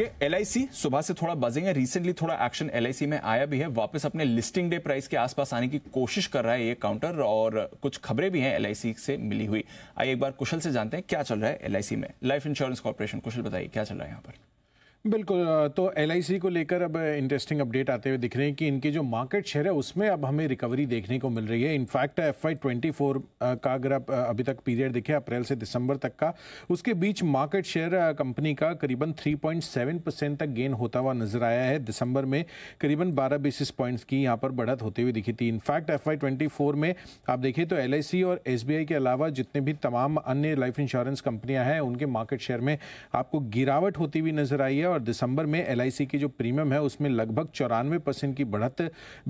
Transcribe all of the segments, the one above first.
L सुबह से थोड़ा बजेंगे रिसेंटली थोड़ा एक्शन एल में आया भी है वापस अपने लिस्टिंग डे प्राइस के आसपास आने की कोशिश कर रहा है ये काउंटर और कुछ खबरें भी हैं एल से मिली हुई आइए एक बार कुशल से जानते हैं क्या चल रहा है एल में लाइफ इंश्योरेंस कॉर्पोरेशन कुशल बताइए क्या चल रहा है यहाँ पर बिल्कुल तो एल को लेकर अब इंटरेस्टिंग अपडेट आते हुए दिख रहे हैं कि इनके जो मार्केट शेयर है उसमें अब हमें रिकवरी देखने को मिल रही है in fact F I twenty four का अगर आप अभी तक पीरियड देखें अप्रैल से दिसंबर तक का उसके बीच मार्केट शेयर कंपनी का करीबन 3.7 परसेंट तक गेन होता हुआ नजर आया है दिसंबर में करीबन बारह बेसिस पॉइंट्स की यहाँ पर बढ़त होती हुई दिखी थी इनफैक्ट एफ आई में आप देखिए तो एल और एस के अलावा जितने भी तमाम अन्य लाइफ इंश्योरेंस कंपनियाँ हैं उनके मार्केट शेयर में आपको गिरावट होती हुई नजर आई है और दिसंबर में एल की जो प्रीमियम है उसमें लगभग चौरानवे परसेंट की बढ़त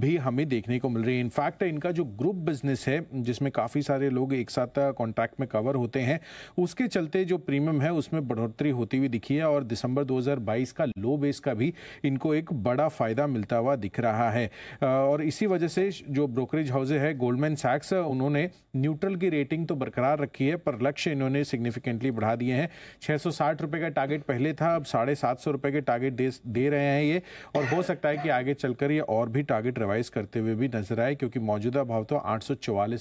भी हमें देखने को मिल रही है इनफैक्ट इनका जो ग्रुप बिजनेस है जिसमें काफ़ी सारे लोग एक साथ कॉन्ट्रैक्ट में कवर होते हैं उसके चलते जो प्रीमियम है उसमें बढ़ोतरी होती हुई दिखी है और दिसंबर 2022 का लो बेस का भी इनको एक बड़ा फ़ायदा मिलता हुआ दिख रहा है और इसी वजह से जो ब्रोकरेज हाउसेज है गोल्डमैन सैक्स उन्होंने न्यूट्रल की रेटिंग तो बरकरार रखी है पर लक्ष्य इन्होंने सिग्निफिकेंटली बढ़ा दिए हैं छः सौ का टारगेट पहले था अब साढ़े सात सौ सौ रुपए के टारगेट दे दे रहे हैं ये और हो सकता है कि आगे चलकर ये और भी टारगेट रिवाइज करते हुए भी नजर आए क्योंकि मौजूदा भाव तो आठ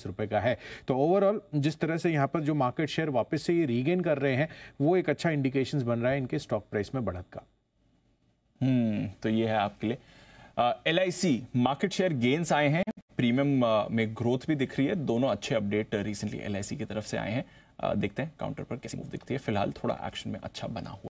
रुपए का है तो ओवरऑल जिस तरह से यहाँ पर जो मार्केट शेयर वापस से ये रीगेन कर रहे हैं वो एक अच्छा इंडिकेशन बन रहा है इनके स्टॉक प्राइस में बढ़त का हम्म तो ये है आपके लिए एल मार्केट शेयर गेन्स आए हैं प्रीमियम में ग्रोथ भी दिख रही है दोनों अच्छे अपडेट रिसेंटली एल की तरफ से आए हैं देखते हैं काउंटर पर कैसी मूव दिखती है फिलहाल थोड़ा एक्शन में अच्छा बना हुआ